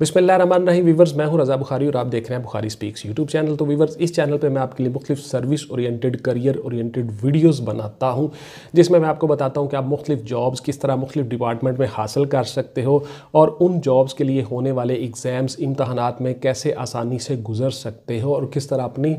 रही वीवर्स मैं हूं रज़ा बुखारी और आप देख रहे हैं बुखारी स्पीक्स यूट्यूब चैनल तो वीवर्स इस चैनल पे मैं आपके लिए मुख्तु service oriented career oriented videos बनाता हूं जिसमें मैं आपको बताता हूं कि आप मुख्तु जॉब्स किस तरह मुख्तु डिपार्टमेंट में हासिल कर सकते हो और उन जॉब्स के लिए होने वाले एग्ज़ाम्स इम्तहानात में कैसे आसानी से गुजर सकते हो और किस तरह अपनी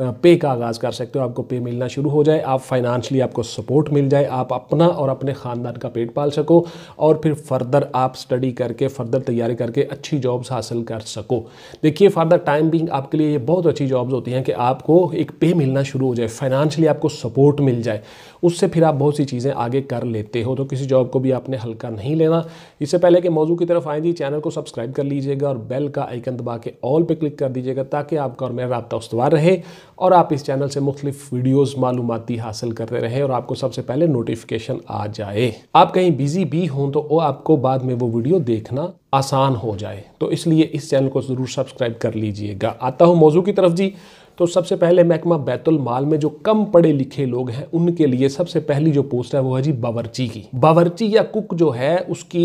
पे का आगाज़ कर सकते हो आपको पे मिलना शुरू हो जाए आप फाइनेंशली आपको सपोर्ट मिल जाए आप अपना और अपने ख़ानदान का पेट पाल सको और फिर फर्दर आप स्टडी करके फर्दर तैयारी करके अच्छी जॉब्स हासिल कर सको देखिए फॉर द टाइम बिंग आपके लिए ये बहुत अच्छी जॉब्स होती हैं कि आपको एक पे मिलना शुरू हो जाए फाइनेंशली आपको सपोर्ट मिल जाए उससे फिर आप बहुत सी चीज़ें आगे कर लेते हो तो किसी जॉब को भी आपने हल्का नहीं लेना इससे पहले कि मौजू की तरफ आए जी चैनल को सब्सक्राइब कर लीजिएगा और बेल का आइकन दबा के ऑल पर क्लिक कर दीजिएगा ताकि आपका और मेरा रबता उसवार रहे और आप इस चैनल से मुख्तफ वीडियोज़ मालूमती हासिल करते रहें और आपको सबसे पहले नोटिफिकेशन आ जाए आप कहीं बिजी भी हों तो वो आपको बाद में वो वीडियो देखना आसान हो जाए तो इसलिए इस चैनल को ज़रूर सब्सक्राइब कर लीजिएगा आता हूँ मौजू की तरफ जी तो सबसे पहले महकमा बैतुल माल में जो कम पढ़े लिखे लोग हैं उनके लिए सबसे पहली जो पोस्ट है वो है जी बावरची की बावर्ची या कुक जो है उसकी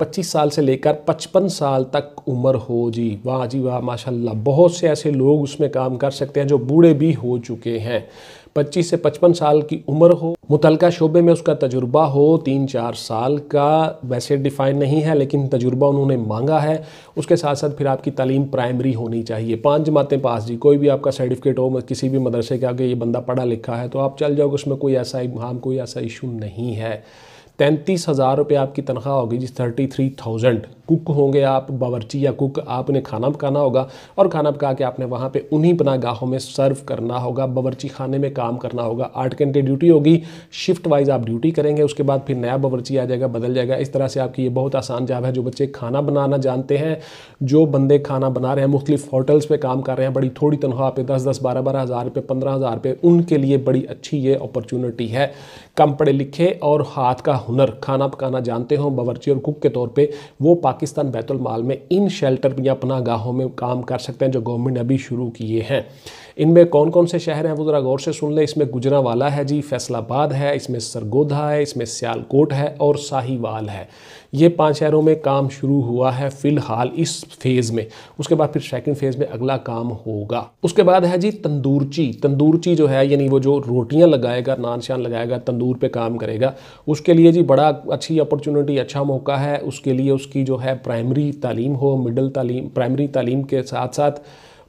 25 साल से लेकर 55 साल तक उम्र हो जी वाह जी वाह माशाल्लाह बहुत से ऐसे लोग उसमें काम कर सकते हैं जो बूढ़े भी हो चुके हैं 25 से 55 साल की उम्र हो मुतलका शोबे में उसका तजुर्बा हो तीन चार साल का वैसे डिफाइन नहीं है लेकिन तजुर्बा उन्होंने मांगा है उसके साथ साथ फिर आपकी तालीम प्राइमरी होनी चाहिए पाँच जमातें पास जी कोई भी आपका सर्टिफिकेट हो किसी भी मदरसे के आगे ये बंदा पढ़ा लिखा है तो आप चल जाओगे उसमें कोई ऐसा इमाम कोई ऐसा इशू नहीं है तैंतीस हज़ार रुपये आपकी तनख्वाह होगी जिस थर्टी थ्री थाउजेंड कुक होंगे आप बावरची या कुक आपने खाना पकाना होगा और खाना पका के आपने वहाँ पे उन्हीं पनागाहों में सर्व करना होगा बावरची खाने में काम करना होगा आठ घंटे ड्यूटी होगी शिफ्ट वाइज आप ड्यूटी करेंगे उसके बाद फिर नया बावरची आ जाएगा बदल जाएगा इस तरह से आपकी ये बहुत आसान जॉब है जो बच्चे खाना बनाना जानते हैं जो बंदे खाना बना रहे हैं मुख्तलिफ होटल्स पर काम कर रहे हैं बड़ी थोड़ी तनख्वाह पे दस दस बारह बारह हज़ार रुपये पंद्रह हज़ार रुपये उनके लिए बड़ी अच्छी ये अपॉर्चुनिटी है कम पढ़े लिखे और हाथ का हुनर खाना पकाना जानते हो बावरची और कुक के तौर पर वो पाकिस्तान बैतुलमाल में इन शेल्टर या अपना गाहों में काम कर सकते हैं जो गवर्नमेंट ने अभी शुरू किए हैं इनमें कौन कौन से शहर हैं वो ज़रा गौर से सुन लें इसमें गुजरावाला है जी फैसलाबाद है इसमें सरगोधा है इसमें सियालकोट है और साहिवाल है ये पाँच शहरों में काम शुरू हुआ है फ़िलहाल इस फेज़ में उसके बाद फिर सेकेंड फेज़ में अगला काम होगा उसके बाद है जी तंदूरची तंदूरची जो है यानी वो जो रोटियाँ लगाएगा नान शान लगाएगा तंदूर पर काम करेगा उसके लिए जी बड़ा अच्छी अपॉर्चुनिटी अच्छा मौका है उसके लिए उसकी जो है प्राइमरी तालीम हो मिडल तालीम प्राइमरी तालीम के साथ साथ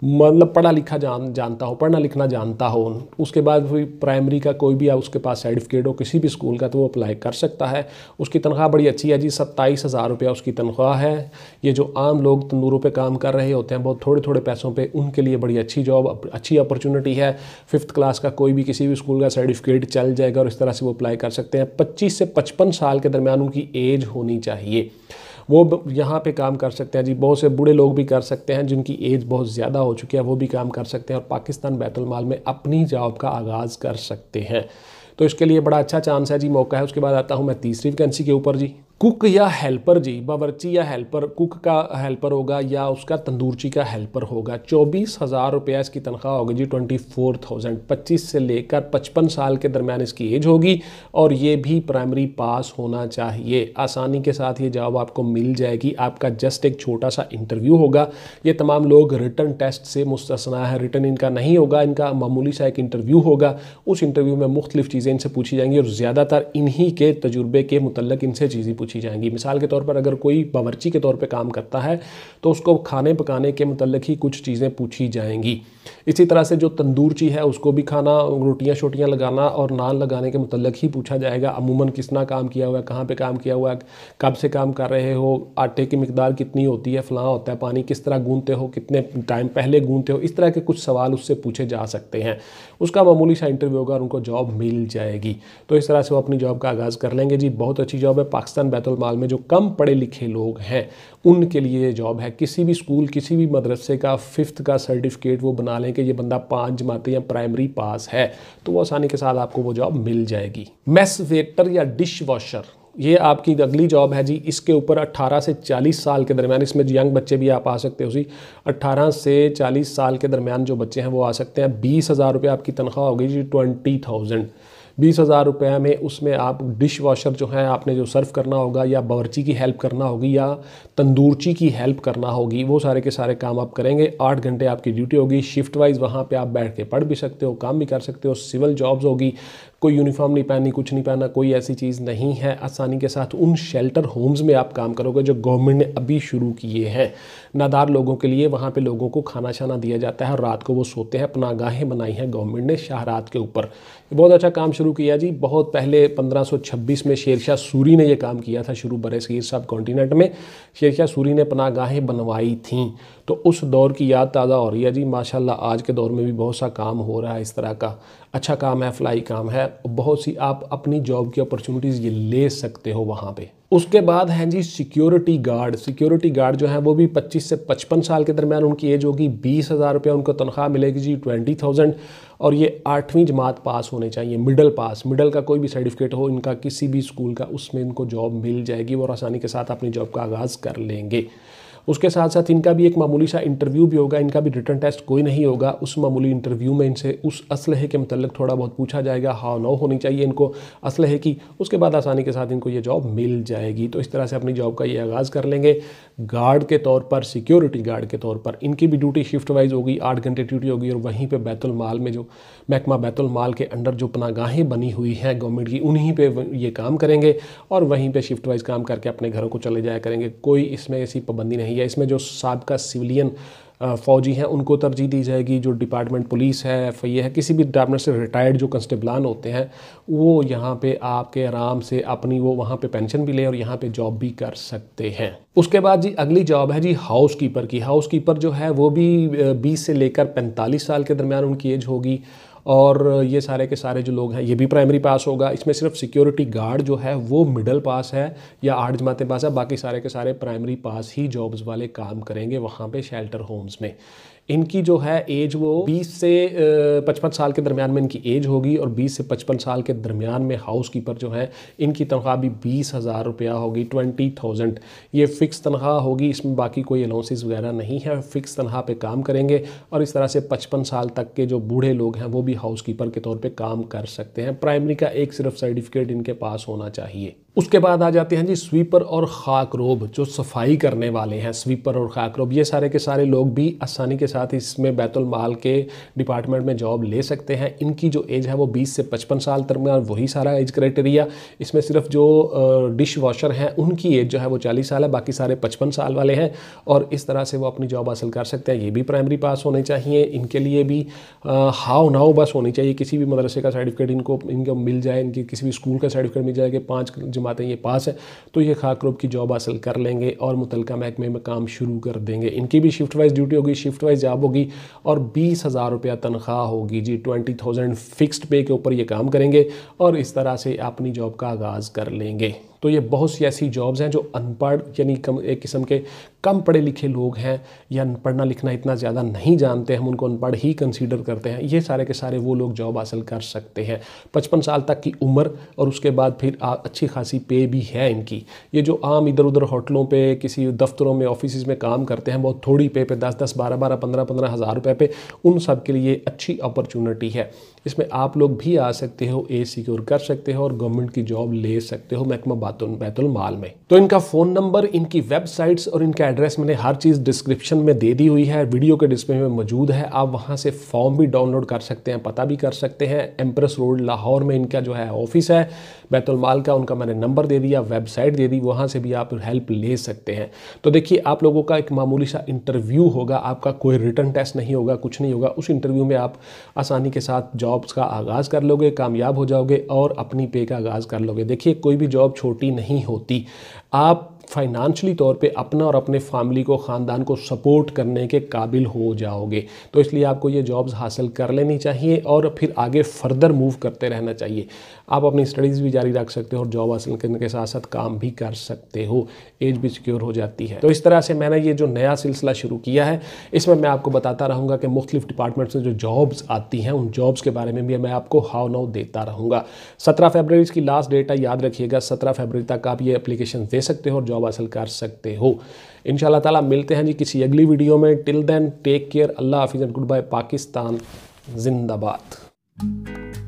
मतलब पढ़ा लिखा जान जानता हो पढ़ना लिखना जानता हो उसके बाद भी प्राइमरी का कोई भी उसके पास सर्टिफिकेट हो किसी भी स्कूल का तो वो अप्लाई कर सकता है उसकी तनख्वाह बड़ी अच्छी है जी सत्ताईस हज़ार रुपया उसकी तनख्वाह है ये जो आम लोग तंदूरों पर काम कर रहे होते हैं बहुत थोड़े थोड़े पैसों पर उनके लिए बड़ी अच्छी जॉब अच्छी अपॉर्चुनिटी है फिफ्थ क्लास का कोई भी किसी भी स्कूल का सर्टिफिकेट चल जाएगा और इस तरह से वो अप्लाई कर सकते हैं पच्चीस से पचपन साल के दरमियान उनकी एज होनी चाहिए वो यहाँ पे काम कर सकते हैं जी बहुत से बूढ़े लोग भी कर सकते हैं जिनकी एज बहुत ज़्यादा हो चुकी है वो भी काम कर सकते हैं और पाकिस्तान बैतुलमाल में अपनी जॉब का आगाज़ कर सकते हैं तो इसके लिए बड़ा अच्छा चांस है जी मौका है उसके बाद आता हूँ मैं तीसरी वैकेंसी के ऊपर जी कुक या हेल्पर जी बावर्ची या हेल्पर कुक का हेल्पर होगा या उसका तंदूरची का हेल्पर होगा चौबीस हज़ार रुपया इसकी तनख्वाह होगी जी ट्वेंटी फोर थाउजेंड पच्चीस से लेकर पचपन साल के दरमियान इसकी एज होगी और ये भी प्राइमरी पास होना चाहिए आसानी के साथ ये जवाब आपको मिल जाएगी आपका जस्ट एक छोटा सा इंटरव्यू होगा ये तमाम लोग रिटर्न टेस्ट से मुस्तना है रिटर्न इनका नहीं होगा इनका मामूली सा एक इंटरव्यू होगा उस इंटरव्यू में मुख्तलिफ चीज़ें इनसे पूछी जाएंगी और ज़्यादातर इन्हीं के तजुर्बे के मतलब इनसे चीज़ें पूछी जाएंगी मिसाल के तौर पर अगर कोई बावरची के तौर पर काम करता है तो उसको खाने पकाने के मतलब ही कुछ चीज़ें पूछी जाएंगी इसी तरह से जो तंदूरची है उसको भी खाना रोटियाँ शोटियाँ लगाना और नान लगाने के मतलब ही पूछा जाएगा अमूमन किसना काम किया हुआ है कहाँ पर काम किया हुआ है कब से काम कर रहे हो आटे की मकदार कितनी होती है फलाँ होता है पानी किस तरह गूंदते हो कितने टाइम पहले गूंदते हो इस तरह के कुछ सवाल उससे पूछे जा सकते हैं उसका मामूली सा इंटरव्यू होगा और उनको जॉब मिल जाएगी तो इस तरह से वो अपनी जॉब का आगाज़ कर लेंगे जी बहुत अच्छी जॉब है पाकिस्तान बैतुलमाल में जो कम पढ़े लिखे लोग हैं उनके लिए ये जॉब है किसी भी स्कूल किसी भी मदरसे का फिफ्थ का सर्टिफिकेट वो बना लें कि ये बंदा पाँच जमाते या प्राइमरी पास है तो वो आसानी के साथ आपको वो जॉब मिल जाएगी मेस वेटर या डिश वॉशर ये आपकी अगली जॉब है जी इसके ऊपर 18 से 40 साल के दरमियान इसमें यंग बच्चे भी आप आ सकते हो जी 18 से 40 साल के दरमियान जो बच्चे हैं वो आ सकते हैं बीस हज़ार रुपये आपकी तनख्वाह होगी जी ट्वेंटी थाउजेंड बीस हज़ार रुपये में उसमें आप डिश वॉशर जो है आपने जो सर्व करना होगा या बावरची की हेल्प करना होगी या तंदूरची की हेल्प करना होगी वो सारे के सारे काम आप करेंगे आठ घंटे आपकी ड्यूटी होगी शिफ्ट वाइज वहाँ पर आप बैठ के पढ़ भी सकते हो काम भी कर सकते हो सिविल जॉब्स होगी कोई यूनिफॉर्म नहीं पहननी कुछ नहीं पहनना कोई ऐसी चीज़ नहीं है आसानी के साथ उन शेल्टर होम्स में आप काम करोगे जो गवर्नमेंट ने अभी शुरू किए हैं नादार लोगों के लिए वहाँ पर लोगों को खाना छाना दिया जाता है और रात को वो सोते हैं गाहें बनाई हैं गवर्नमेंट ने शाहरात के ऊपर बहुत अच्छा काम शुरू किया जी बहुत पहले 1526 में शेरशाह सूरी ने यह काम किया था शुरू बरे सीर साहब कॉन्टीनेंट में शेरशाह सूरी ने पनागाहें बनवाई थीं तो उस दौर की याद ताज़ा हो रही है जी माशाल्लाह आज के दौर में भी बहुत सा काम हो रहा है इस तरह का अच्छा काम है फ्लाई काम है है बहुत सी आप अपनी जॉब की अपॉर्चुनिटीज़ ये ले सकते हो वहाँ पे उसके बाद हैं जी सिक्योरिटी गार्ड सिक्योरिटी गार्ड जो है वो भी 25 से 55 साल के दरमियान उनकी एज होगी बीस हज़ार रुपया उनको तनख्वाह मिलेगी जी 20,000 और ये आठवीं जमात पास होने चाहिए मिडिल पास मिडिल का कोई भी सर्टिफिकेट हो इनका किसी भी स्कूल का उसमें इनको जॉब मिल जाएगी और आसानी के साथ अपनी जॉब का आगाज़ कर लेंगे उसके साथ साथ इनका भी एक मामूली सा इंटरव्यू भी होगा इनका भी रिटर्न टेस्ट कोई नहीं होगा उस मामूली इंटरव्यू में इनसे उस असलहे के मतलब थोड़ा बहुत पूछा जाएगा हाउ नो होनी चाहिए इनको असलहे की उसके बाद आसानी के साथ इनको ये जॉब मिल जाएगी तो इस तरह से अपनी जॉब का ये आगाज़ कर लेंगे गार्ड के तौर पर सिक्योरिटी गार्ड के तौर पर इनकी भी ड्यूटी शिफ्ट वाइज होगी आठ घंटे ड्यूटी होगी और वहीं पर बैतुलमाल में जो महकमा बैतुलमाल के अंडर जो पनागाहें बनी हुई हैं गवर्नमेंट की उन्हीं पर ये काम करेंगे और वहीं पर शिफ्ट वाइज काम करके अपने घरों को चले जाया करेंगे कोई इसमें ऐसी पाबंदी नहीं गया इसमें जो सबका सिविलियन फ़ौजी हैं उनको तरजीह दी जाएगी जो डिपार्टमेंट पुलिस है एफ है किसी भी डिपार्टमेंट से रिटायर्ड जो कंस्टेबलान होते हैं वो यहाँ पे आपके आराम से अपनी वो वहाँ पे पेंशन भी लें और यहाँ पे जॉब भी कर सकते हैं उसके बाद जी अगली जॉब है जी हाउस कीपर की हाउस कीपर जो है वो भी बीस से लेकर पैंतालीस साल के दरमियान उनकी एज होगी और ये सारे के सारे जो लोग हैं ये भी प्राइमरी पास होगा इसमें सिर्फ सिक्योरिटी गार्ड जो है वो मिडल पास है या आठ जमातें पास है बाकी सारे के सारे प्राइमरी पास ही जॉब्स वाले काम करेंगे वहाँ पर शेल्टर होम्स में इनकी जो है एज वो 20 से 55 साल के दरमियान में इनकी एज होगी और 20 से 55 साल के दरमियान में हाउस कीपर जो है इनकी तनख्वाह भी बीस हज़ार रुपया होगी ट्वेंटी थाउजेंड ये फ़िक्स तनख्वाह होगी इसमें बाकी कोई अलाउंसिस वगैरह नहीं है फ़िक्स तनख्वाह पे काम करेंगे और इस तरह से पचपन साल तक के जो बूढ़े लोग हैं वो भी हाउस कीपर के तौर पर काम कर सकते हैं प्राइमरी का एक सिर्फ सर्टिफिकेट इनके पास होना चाहिए उसके बाद आ जाते हैं जी स्वीपर और खाकरोब जो सफाई करने वाले हैं स्वीपर और खाकरोब ये सारे के सारे लोग भी आसानी के साथ इसमें बैतुलमाल के डिपार्टमेंट में जॉब ले सकते हैं इनकी जो एज है वो 20 से 55 साल तक में वही सारा एज क्राइटेरिया इसमें सिर्फ जो डिश वॉशर हैं उनकी एज जो है वो चालीस साल है बाकी सारे पचपन साल वाले हैं और इस तरह से वो अपनी जॉब हासिल कर सकते हैं ये भी प्राइमरी पास होने चाहिए इनके लिए भी हाव नाव बस होनी चाहिए किसी भी मदरसे का सर्टिफिकेट इनको इनको मिल जाए इनके किसी भी स्कूल का सर्टिफिकेट मिल जाए कि पाँच तस्लीम आते हैं ये पास है तो ये खाकरूब की जॉब हासिल कर लेंगे और मुतलका महकमे में काम शुरू कर देंगे इनकी भी शिफ्ट वाइज ड्यूटी होगी शिफ्ट वाइज जॉब होगी और बीस हज़ार रुपया तनख्वाह होगी जी ट्वेंटी थाउजेंड फिक्सड पे के ऊपर ये काम करेंगे और इस तरह से अपनी जॉब का आगाज़ कर लेंगे तो ये बहुत सी ऐसी जॉब्स हैं जो अनपढ़ यानी कम एक किस्म के कम पढ़े लिखे लोग हैं या पढ़ना लिखना इतना ज़्यादा नहीं जानते हम उनको अनपढ़ ही कंसीडर करते हैं ये सारे के सारे वो लोग जॉब हासिल कर सकते हैं पचपन साल तक की उम्र और उसके बाद फिर आ, अच्छी खासी पे भी है इनकी ये जो आम इधर उधर होटलों पर किसी दफ्तरों में ऑफिस में काम करते हैं बहुत थोड़ी पे पे दस दस बारह बारह पंद्रह पंद्रह हज़ार रुपये पे उन सब के लिए अच्छी अपॉर्चुनिटी है इसमें आप लोग भी आ सकते हो ए सिक्योर कर सकते हो और गवर्नमेंट की जॉब ले सकते हो महकमा खातून बैतुल माल में तो इनका फ़ोन नंबर इनकी वेबसाइट्स और इनका एड्रेस मैंने हर चीज़ डिस्क्रिप्शन में दे दी हुई है वीडियो के डिस्प्ले में मौजूद है आप वहां से फॉर्म भी डाउनलोड कर सकते हैं पता भी कर सकते हैं एम्प्रेस रोड लाहौर में इनका जो है ऑफिस है बैतुलमाल का उनका मैंने नंबर दे दिया वेबसाइट दे दी वहाँ से भी आप हेल्प ले सकते हैं तो देखिए आप लोगों का एक मामूली सा इंटरव्यू होगा आपका कोई रिटर्न टेस्ट नहीं होगा कुछ नहीं होगा उस इंटरव्यू में आप आसानी के साथ जॉब्स का आगाज़ कर लोगे कामयाब हो जाओगे और अपनी पे का आगाज़ कर लोगे देखिए कोई भी जॉब छोटी नहीं होती आप फाइनेंशली तौर पे अपना और अपने फैमिली को ख़ानदान को सपोर्ट करने के काबिल हो जाओगे तो इसलिए आपको ये जॉब्स हासिल कर लेनी चाहिए और फिर आगे फर्दर मूव करते रहना चाहिए आप अपनी स्टडीज़ भी जारी रख सकते हो और जॉब हासिल करने के साथ साथ काम भी कर सकते हो एज भी सिक्योर हो जाती है तो इस तरह से मैंने ये जो नया सिलसिला शुरू किया है इसमें मैं आपको बताता रहूँगा कि मुख्तलिफ डिपार्टमेंट्स में जो जॉब्स आती हैं उन जॉब्स के बारे में भी मैं आपको हाव नाव देता रहूँगा सत्रह फेबररी की लास्ट डेट है याद रखिएगा सत्रह फेबररी तक आप ये एप्लीकेशन दे सकते हो और जॉब हासिल कर सकते हो इन ताला मिलते हैं जी किसी अगली वीडियो में टिल देन टेक केयर अल्लाह हाफिज़ एंड गुड बाय पाकिस्तान जिंदाबाद